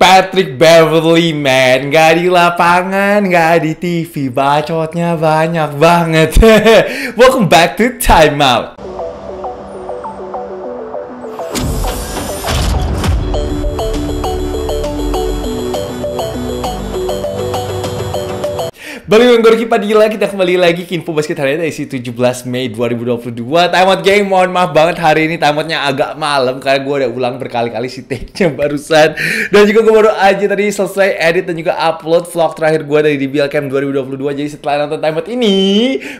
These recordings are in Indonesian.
Patrick Beverly man Gak di lapangan, gak di TV Bacotnya banyak banget Welcome back to Time Out Balik dengan Gorky Padilla, kita kembali lagi ke Info Basket hari ini isi 17 Mei 2022 Time out game, mohon maaf banget hari ini time agak malam Karena gue udah ulang berkali-kali si take-nya barusan Dan juga gue baru aja tadi selesai edit dan juga upload vlog terakhir gue dari DBL Camp 2022 Jadi setelah nonton time ini,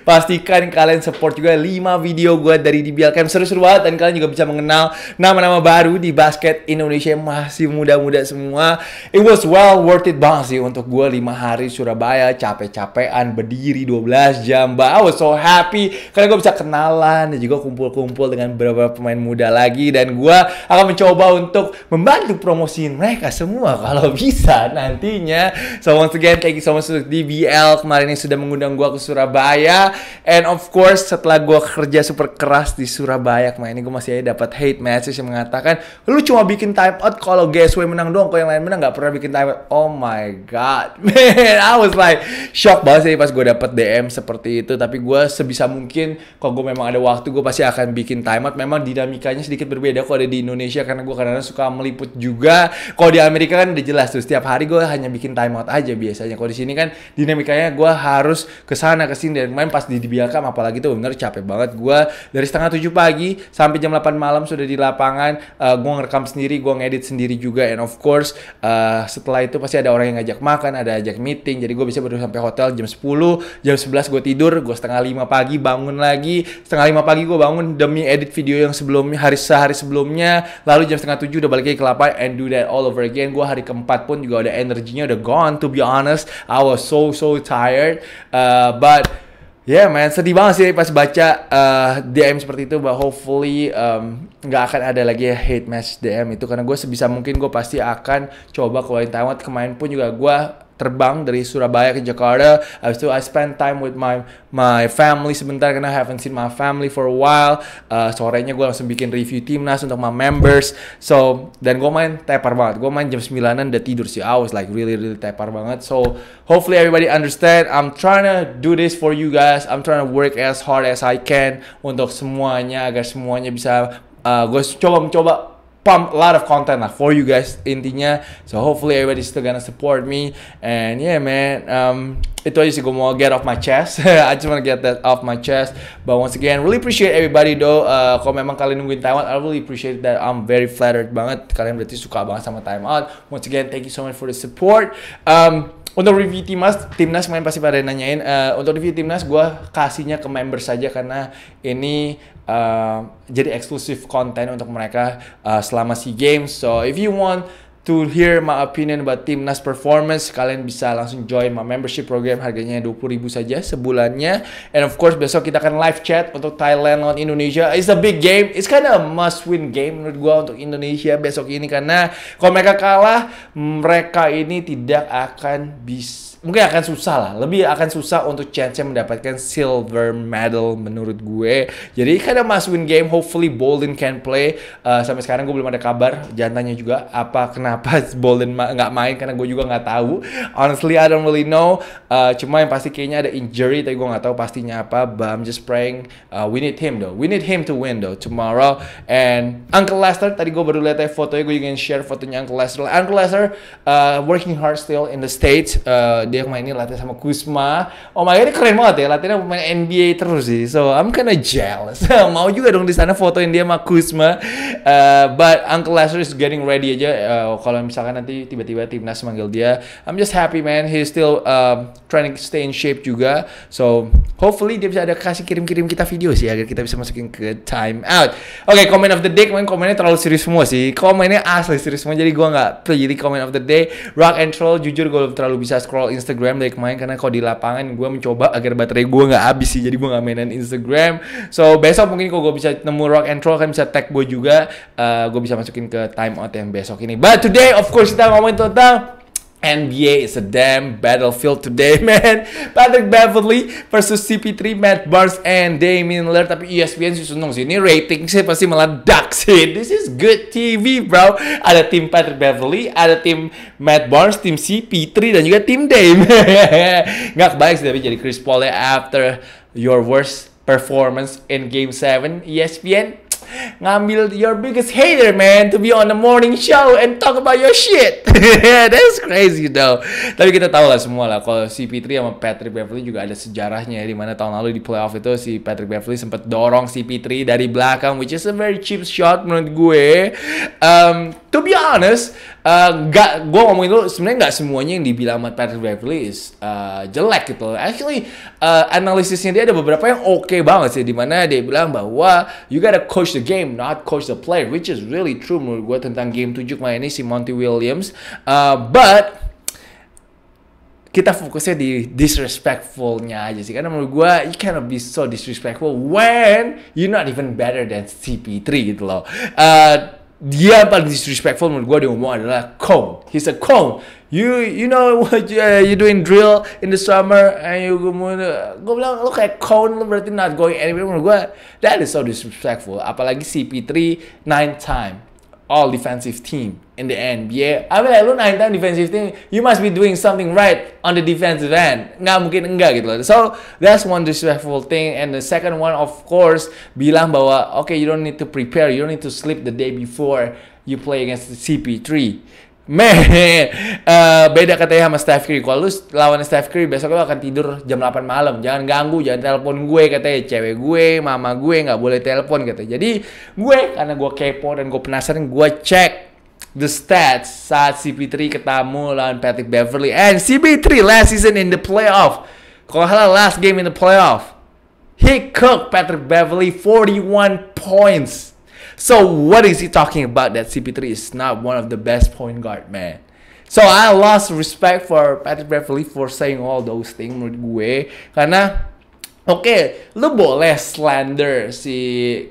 pastikan kalian support juga 5 video gue dari DBL Camp seru-seru banget Dan kalian juga bisa mengenal nama-nama baru di basket Indonesia yang masih muda-muda semua It was well worth it banget sih untuk gue 5 hari Surabaya capek-capek kecapean berdiri 12 jam but I was so happy karena gue bisa kenalan dan juga kumpul-kumpul dengan beberapa pemain muda lagi dan gue akan mencoba untuk membantu promosiin mereka semua kalau bisa nantinya so once again thank you so much untuk DBL kemarin yang sudah mengundang gue ke Surabaya and of course setelah gue kerja super keras di Surabaya kemarin ini gue masih aja dapat hate message yang mengatakan lu cuma bikin time out kalau GSW menang doang kalau yang lain menang nggak pernah bikin time out oh my god man I was like shock banget sih pas gue dapet DM seperti itu tapi gue sebisa mungkin kalau gue memang ada waktu gue pasti akan bikin timeout memang dinamikanya sedikit berbeda kalau ada di Indonesia karena gue kadang-kadang suka meliput juga kalau di Amerika kan udah jelas tuh setiap hari gue hanya bikin timeout aja biasanya kalau di sini kan dinamikanya gue harus kesana kesini dan main pas di dibiarkan apalagi tuh bener capek banget gue dari setengah tujuh pagi sampai jam 8 malam sudah di lapangan uh, eh, gue ngerekam sendiri gue ngedit sendiri juga and of course uh, setelah itu pasti ada orang yang ngajak makan ada ajak meeting jadi gue bisa berdua sampai hotel hotel jam 10, jam 11 gue tidur, gue setengah 5 pagi bangun lagi, setengah 5 pagi gue bangun demi edit video yang sebelumnya, hari sehari sebelumnya, lalu jam setengah 7 udah balik lagi ke lapangan and do that all over again. Gue hari keempat pun juga udah energinya udah gone to be honest. I was so so tired, uh, but Ya yeah, man, sedih banget sih pas baca uh, DM seperti itu bahwa hopefully um, nggak um, akan ada lagi hate match DM itu karena gue sebisa mungkin gue pasti akan coba keluarin timeout kemarin pun juga gue terbang dari Surabaya ke Jakarta. Habis itu I spend time with my my family sebentar karena I haven't seen my family for a while. Uh, sorenya gue langsung bikin review timnas untuk my members. So dan gue main tepar banget. Gue main jam 9an udah tidur sih. I was like really really tepar banget. So hopefully everybody understand. I'm trying to do this for you guys. I'm trying to work as hard as I can untuk semuanya agar semuanya bisa uh, eh, gue coba mencoba pump a lot of content lah for you guys intinya so hopefully everybody's still gonna support me and yeah man um, itu aja sih gue mau get off my chest I just wanna get that off my chest but once again really appreciate everybody though uh, kalau memang kalian nungguin time out I really appreciate that I'm very flattered banget kalian berarti suka banget sama time out once again thank you so much for the support um, untuk review timnas timnas main pasti pada nanyain uh, untuk review timnas gue kasihnya ke member saja karena ini uh, jadi eksklusif konten untuk mereka uh, selama sea games so if you want to hear my opinion about Timnas performance, kalian bisa langsung join my membership program harganya 20.000 saja sebulannya. And of course besok kita akan live chat untuk Thailand lawan Indonesia. It's a big game. It's kind of a must win game menurut gua untuk Indonesia besok ini karena kalau mereka kalah, mereka ini tidak akan bisa mungkin akan susah lah lebih akan susah untuk chance-nya mendapatkan silver medal menurut gue jadi karena must win game hopefully Bolden can play uh, sampai sekarang gue belum ada kabar jantannya juga apa kena kenapa Bolden nggak main karena gue juga nggak tahu. Honestly, I don't really know. Uh, cuma yang pasti kayaknya ada injury, tapi gue nggak tahu pastinya apa. But I'm just praying uh, we need him though. We need him to win though tomorrow. And Uncle Lester, tadi gue baru lihat ya fotonya, gue juga share fotonya Uncle Lester. Uncle Lester uh, working hard still in the States. Uh, dia main ini latihan sama Kusma Oh my god, ini keren banget ya. Latihannya main NBA terus sih. So I'm kinda jealous. Mau juga dong di sana fotoin dia sama Kusma Uh, but Uncle Lester is getting ready aja uh, kalau misalkan nanti tiba-tiba timnas manggil dia I'm just happy man he's still um, trying to stay in shape juga so hopefully dia bisa ada kasih kirim-kirim kita video sih agar kita bisa masukin ke time out oke okay, comment of the day kemarin komennya terlalu serius semua sih komennya asli serius semua jadi gue nggak jadi comment of the day rock and roll jujur gue belum terlalu bisa scroll Instagram dari kemarin karena kalau di lapangan gue mencoba agar baterai gue nggak habis sih jadi gue nggak mainin Instagram so besok mungkin kalau gue bisa nemu rock and roll kan bisa tag gue juga uh, gue bisa masukin ke time out yang besok ini but today of course kita ngomongin tentang NBA is a damn battlefield today, man. Patrick Beverly versus CP3, Matt Barnes, and Damian Lillard. Tapi ESPN sih seneng sih. Ini rating sih pasti meledak sih. This is good TV, bro. Ada tim Patrick Beverly, ada tim Matt Barnes, tim CP3, dan juga tim Dame. Nggak kebayang sih, tapi jadi Chris Paul ya, after your worst performance in Game 7. ESPN ngambil your biggest hater man to be on the morning show and talk about your shit. That's crazy though. Tapi kita tahu lah semua lah kalau si P3 sama Patrick Beverly juga ada sejarahnya ya, di mana tahun lalu di playoff itu si Patrick Beverly sempat dorong si P3 dari belakang which is a very cheap shot menurut gue. Um, to be honest, uh, gak gue ngomongin dulu sebenarnya nggak semuanya yang dibilang sama Patrick Beverly is uh, jelek gitu. Actually uh, analisisnya dia ada beberapa yang oke okay banget sih di mana dia bilang bahwa you gotta coach the game not coach the player which is really true menurut gue tentang game 7 kemarin ini si si Monty Williams. Uh, but kita fokusnya di disrespectfulnya aja sih karena menurut gue you cannot be so disrespectful when you're not even better than CP3 gitu loh uh, dia paling disrespectful menurut gue dia ngomong adalah Kong he's a Kong you you know what you, uh, you doing drill in the summer and you uh, gue bilang lo kayak cone, lo berarti not going anywhere menurut gue that is so disrespectful apalagi CP3 nine time all defensive team in the NBA. I mean, like, lu nine time defensive team, you must be doing something right on the defensive end. Nggak mungkin enggak gitu loh. So, that's one disrespectful thing. And the second one, of course, bilang bahwa, okay, you don't need to prepare, you don't need to sleep the day before you play against the CP3. Meh, uh, beda katanya sama Steph Curry. Kalau lu lawan Steph Curry, besok lu akan tidur jam 8 malam. Jangan ganggu, jangan telepon gue katanya. Cewek gue, mama gue nggak boleh telepon katanya. Jadi gue karena gue kepo dan gue penasaran, gue cek the stats saat CP3 ketemu lawan Patrick Beverly and CP3 last season in the playoff. Kalau salah last game in the playoff, he cooked Patrick Beverly 41 points. So what is he talking about that CP3 is not one of the best point guard man? So I lost respect for Patrick Beverly for saying all those things menurut gue karena Oke, okay, lu boleh slander si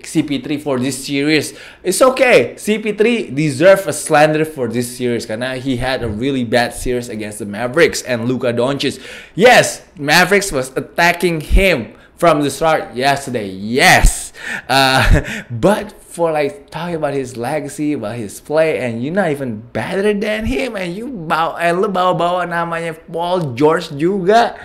CP3 for this series. It's okay. CP3 deserve a slander for this series karena he had a really bad series against the Mavericks and Luka Doncic. Yes, Mavericks was attacking him from the start yesterday. Yes. Uh, but for like talking about his legacy, about his play, and you're not even better than him, and you bawa, and lu bawa-bawa namanya Paul George juga.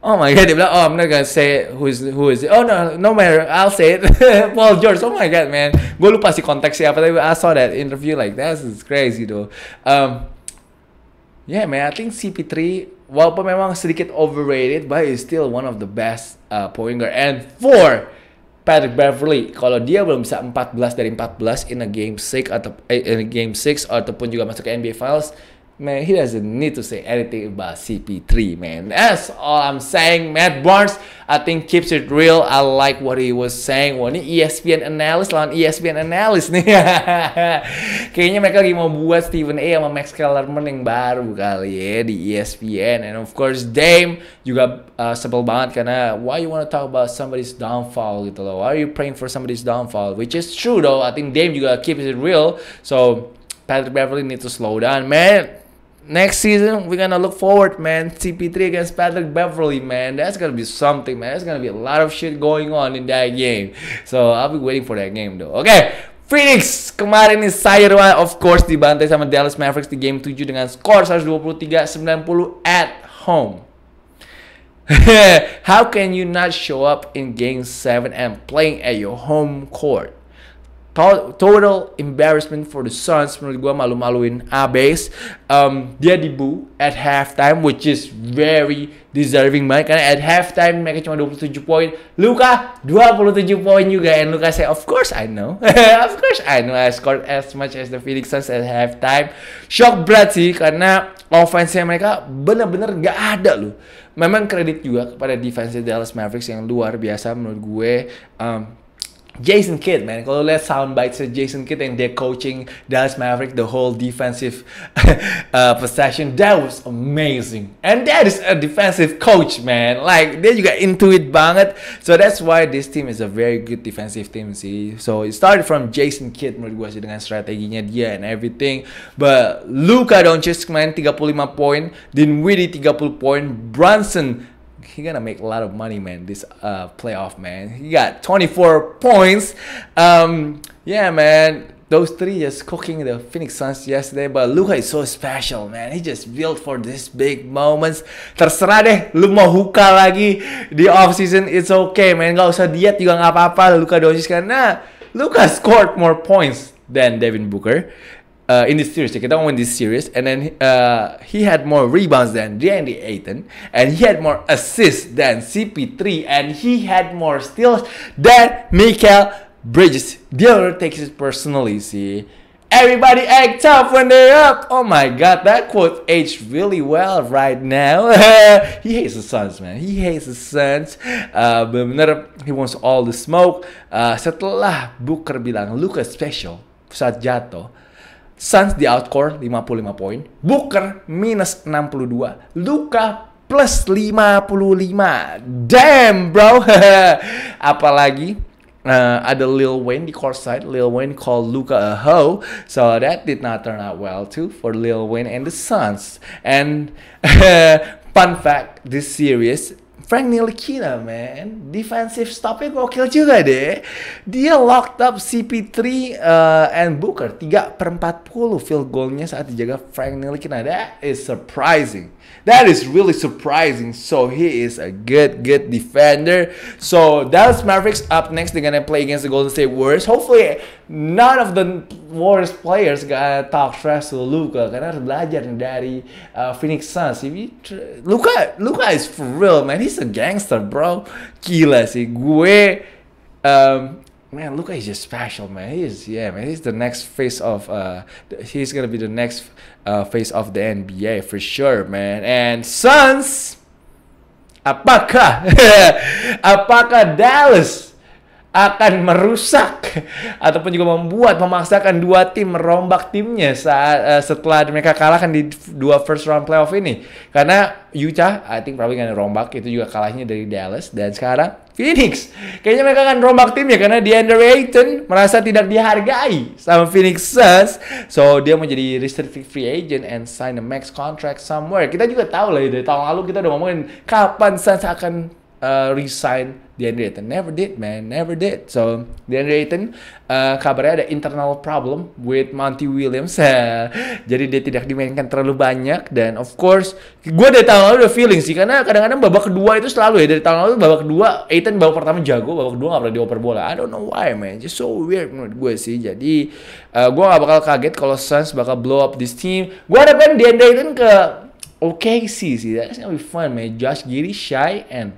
Oh my god, dia bilang, oh I'm not gonna say who is who is. It. Oh no, no matter, I'll say it. Paul George. Oh my god, man. Gue lupa sih konteks siapa tapi I saw that interview like that It's crazy though. Um, yeah man, I think CP3 walaupun memang sedikit overrated, but is still one of the best uh, point guard. And for Patrick Beverly, kalau dia belum bisa 14 dari 14 in a game 6 atau eh, in a game 6 ataupun juga masuk ke NBA Finals, Man, he doesn't need to say anything about CP3, man. That's all I'm saying. Matt Barnes, I think keeps it real. I like what he was saying. Wah, ini ESPN analyst lawan ESPN analyst nih. Kayaknya mereka lagi mau buat Stephen A sama Max Kellerman yang baru kali ya di ESPN. And of course Dame juga uh, sebel banget karena why you wanna talk about somebody's downfall gitu loh. Why are you praying for somebody's downfall? Which is true though. I think Dame juga keeps it real. So Patrick Beverly need to slow down, man next season we're gonna look forward, man. CP3 against Patrick Beverly, man. That's gonna be something, man. There's gonna be a lot of shit going on in that game. So I'll be waiting for that game though. Okay, Phoenix kemarin nih Sairwa of course dibantai sama Dallas Mavericks di game 7 dengan skor 123-90 at home. How can you not show up in game 7 and playing at your home court? total embarrassment for the Suns menurut gue malu-maluin abes um, dia dibu at halftime which is very deserving banget karena at halftime mereka cuma 27 poin Luka 27 poin juga and Luka say of course I know of course I know I scored as much as the Phoenix Suns at halftime shock berat sih karena offense-nya mereka bener-bener gak ada loh memang kredit juga kepada defense Dallas Mavericks yang luar biasa menurut gue um, Jason Kidd, man. Kalau lihat soundbite Jason Kidd yang dia coaching Dallas Maverick the whole defensive uh, possession, that was amazing. And that is a defensive coach, man. Like dia juga intuit banget. So that's why this team is a very good defensive team sih. So it started from Jason Kidd menurut gue sih dengan strateginya dia and everything. But Luka Doncic main 35 poin, Dinwiddie 30 poin, Brunson he gonna make a lot of money, man. This uh, playoff, man. He got 24 points. Um, yeah, man. Those three just cooking the Phoenix Suns yesterday, but Luka is so special, man. He just built for this big moments. Terserah deh, lu mau huka lagi di off season, it's okay, man. Gak usah diet juga nggak apa-apa. Luka Doncic karena Luka scored more points than Devin Booker. uh, in this series. Okay, one in this series, and then uh, he had more rebounds than DeAndre Ayton, and he had more assists than CP3, and he had more steals than Mikael Bridges. Dealer takes it personally. See, everybody act tough when they're up. Oh my God, that quote aged really well right now. he hates the Suns, man. He hates the Suns. Uh, he wants all the smoke. Uh, setelah Booker bilang Luka special saat jatuh, Suns di outcourt 55 poin. Booker minus 62. Luka plus 55. Damn bro. Apalagi uh, ada Lil Wayne di side. Lil Wayne called Luka a hoe. So that did not turn out well too for Lil Wayne and the Suns. And fun fact, this series Frank Ntilikina, man. Defensive stopnya gokil juga deh. Dia locked up CP3 uh, and Booker. 3 per 40 field goalnya saat dijaga Frank Ntilikina. That is surprising. That is really surprising. So he is a good, good defender. So Dallas Mavericks up next. They're gonna play against the Golden State Warriors. Hopefully none of the Warriors players gonna talk trash to Luka. Karena harus belajar dari uh, Phoenix Suns. Luka, Luka is for real, man. He's a gangster bro gila sih gue um, man Luka is just special man he is yeah man he's the next face of uh he's gonna be the next uh, face of the NBA for sure man and Suns apakah apakah Dallas akan merusak ataupun juga membuat memaksakan dua tim merombak timnya saat uh, setelah mereka kalahkan di dua first round playoff ini karena Utah I think probably akan rombak itu juga kalahnya dari Dallas dan sekarang Phoenix kayaknya mereka akan rombak timnya karena DeAndre Ayton merasa tidak dihargai sama Phoenix Suns so dia mau jadi restricted free agent and sign a max contract somewhere kita juga tahu lah dari tahun lalu kita udah ngomongin kapan Suns akan uh, resign DeAndre Ayton. Never did, man. Never did. So, DeAndre Ayton uh, kabarnya ada internal problem with Monty Williams. Jadi dia tidak dimainkan terlalu banyak. Dan of course, gue dari tahun lalu udah feeling sih. Karena kadang-kadang babak kedua itu selalu ya. Dari tahun lalu babak kedua, Ayton babak pertama jago. Babak kedua gak pernah dioper bola. I don't know why, man. Just so weird menurut gue sih. Jadi, uh, gue gak bakal kaget kalau Suns bakal blow up this team. Gue harapkan DeAndre Ayton ke Oke okay, sih. That's gonna be fun, man. Josh Giddy, Shy, and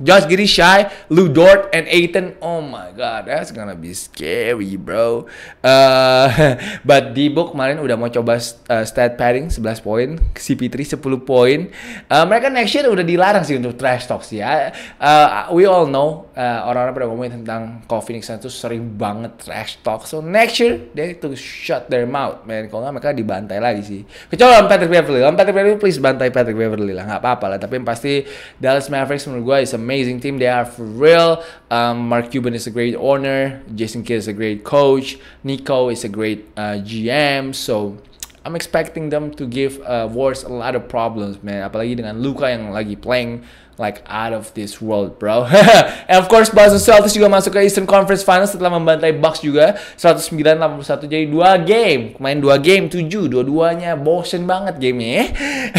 Josh giddy shy, Lou Dort, and Aiton. Oh my god, that's gonna be scary, bro. Uh, but Debo kemarin udah mau coba uh, stat padding 11 poin, CP3 10 poin. Uh, mereka next year udah dilarang sih untuk trash talks ya. Uh, we all know orang eh, orang-orang pada ngomongin tentang COVID-19 itu sering banget trash talk. So next year they to shut their mouth, man. Kalau nggak mereka dibantai lagi sih. Kecuali om Patrick Beverly. Om Patrick Beverly please bantai Patrick Beverly lah, nggak apa-apa lah. Tapi yang pasti Dallas Mavericks menurut gue is amazing team. They are for real. Um, Mark Cuban is a great owner. Jason Kidd is a great coach. Nico is a great uh, GM. So I'm expecting them to give uh, Wars a lot of problems, man. Apalagi dengan Luka yang lagi playing like out of this world, bro. And of course, Boston Celtics juga masuk ke Eastern Conference Finals setelah membantai Bucks juga 109-81 jadi dua game. Main dua game tujuh dua-duanya bosen banget gamenya eh.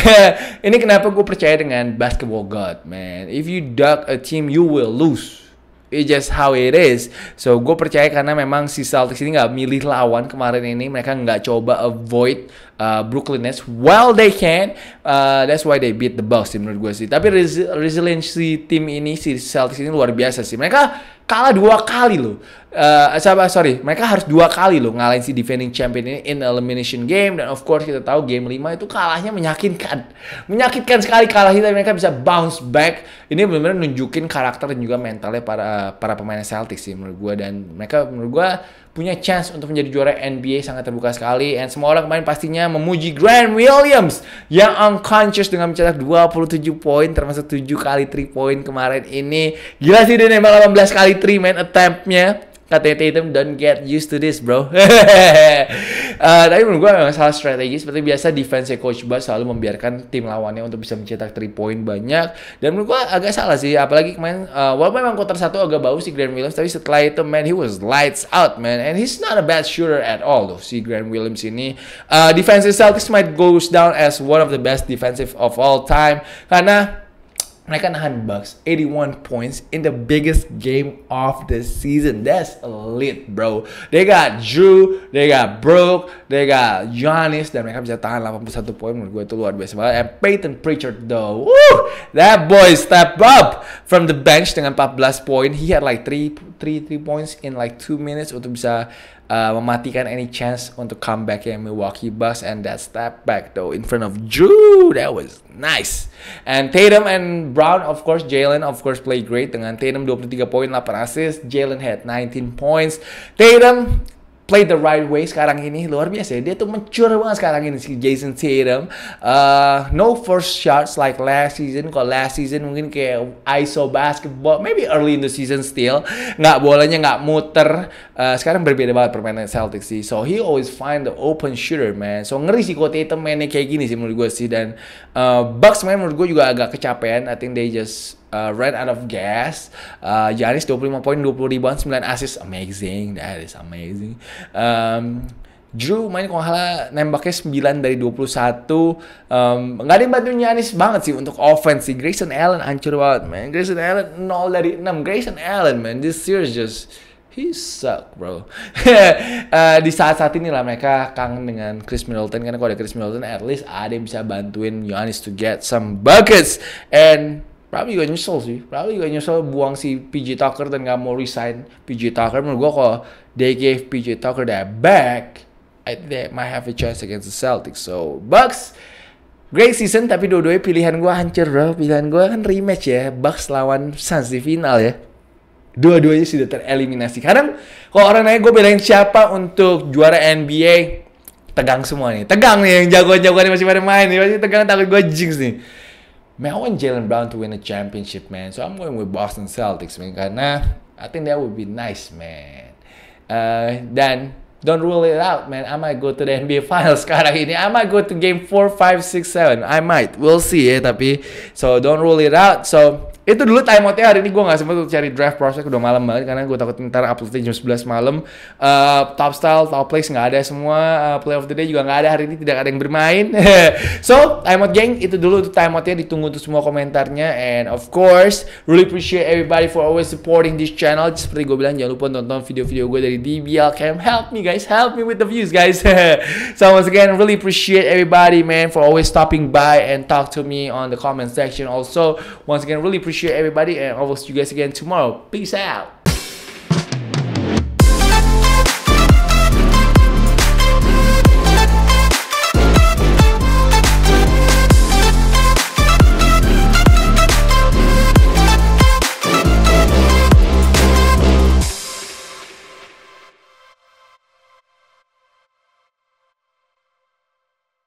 Ini kenapa gue percaya dengan basketball god, man. If you duck a team, you will lose it just how it is. So gue percaya karena memang si Celtics ini nggak milih lawan kemarin ini, mereka nggak coba avoid uh, Brooklyn Nets. Well they can, uh, that's why they beat the Bucks sih menurut gue sih. Tapi res resiliensi tim ini si Celtics ini luar biasa sih. Mereka kalah dua kali loh uh, sorry, mereka harus dua kali loh ngalahin si defending champion ini in elimination game dan of course kita tahu game 5 itu kalahnya menyakitkan. Menyakitkan sekali kalah tapi mereka bisa bounce back. Ini benar-benar nunjukin karakter dan juga mentalnya para para pemain Celtics sih menurut gua dan mereka menurut gua punya chance untuk menjadi juara NBA sangat terbuka sekali dan semua orang kemarin pastinya memuji Grant Williams yang unconscious dengan mencetak 27 poin termasuk 7 kali 3 poin kemarin ini gila sih dia nembak 18 kali 3 main attemptnya katanya Tatum don't get used to this bro uh, tapi menurut gue memang salah strategi seperti biasa defense coach Bud selalu membiarkan tim lawannya untuk bisa mencetak 3 point banyak dan menurut gue agak salah sih apalagi kemarin uh, walaupun memang quarter satu agak bau si Grant Williams tapi setelah itu man he was lights out man and he's not a bad shooter at all though si Grant Williams ini uh, eh, defensive Celtics might goes down as one of the best defensive of all time karena mereka nahan Bucks 81 points in the biggest game of the season. That's elite, bro. They got Drew, they got Brook, they got Giannis dan mereka bisa tahan 81 poin menurut gue itu luar biasa banget. And Peyton Pritchard though, woo, that boy step up from the bench dengan 14 poin. He had like 3 3 3 points in like 2 minutes untuk bisa Uh, mematikan any chance untuk comeback yang Milwaukee Bucks and that step back though in front of Drew that was nice and Tatum and Brown of course Jalen of course play great dengan Tatum 23 poin 8 assist Jalen had 19 points Tatum play the right way sekarang ini luar biasa ya. dia tuh mature banget sekarang ini si Jason Tatum uh, no first shots like last season kalau last season mungkin kayak iso basketball maybe early in the season still nggak bolanya nggak muter uh, sekarang berbeda banget permainan Celtics sih so he always find the open shooter man so ngeri sih kok Tatum mainnya kayak gini sih menurut gue sih dan uh, Bucks main menurut gue juga agak kecapean I think they just uh, ran out of gas. Uh, Yaris 25 poin, 20 ribuan, 9 assist. Amazing, that is amazing. Um, Drew main kok halah, nembaknya 9 dari 21. Um, ada yang bantu Giannis banget sih untuk offense sih. Grayson Allen hancur banget, man. Grayson Allen 0 dari 6. Grayson Allen, man. This series just... He suck, bro. uh, di saat-saat ini lah mereka kangen dengan Chris Middleton. Karena kalau ada Chris Middleton, at least ada yang bisa bantuin Giannis to get some buckets. And Probably juga nyesel sih. Probably juga nyesel buang si PJ Tucker dan gak mau resign PJ Tucker. Menurut gue kalau they gave PJ Tucker that back, I, they might have a chance against the Celtics. So, Bucks, great season tapi dua-duanya pilihan gue hancur bro. Pilihan gue kan rematch ya. Bucks lawan Suns di final ya. Dua-duanya sudah tereliminasi. Kadang kalau orang nanya gue bilang siapa untuk juara NBA, tegang semua nih. Tegang nih yang jagoan-jagoan masih pada main nih. Masih tegang takut gue jinx nih man, want Jalen Brown to win a championship, man. So I'm going with Boston Celtics, man. Karena I think that would be nice, man. Uh, dan don't rule it out, man. I might go to the NBA Finals sekarang ini. I might go to game 4, 5, 6, 7. I might. We'll see ya, tapi. So don't rule it out. So itu dulu time timeoutnya hari ini gue gak sempet cari draft prospect udah malam banget karena gue takut ntar upload jam 11 malam. Uh, top style, top place nggak ada semua. Uh, play of the day juga nggak ada hari ini tidak ada yang bermain. so time out geng itu dulu itu timeoutnya ditunggu tuh semua komentarnya and of course really appreciate everybody for always supporting this channel. Seperti gue bilang jangan lupa nonton video-video gue dari DBL Cam. Help me guys, help me with the views guys. so once again really appreciate everybody man for always stopping by and talk to me on the comment section. Also once again really appreciate appreciate everybody, and I will see you guys again tomorrow. Peace out.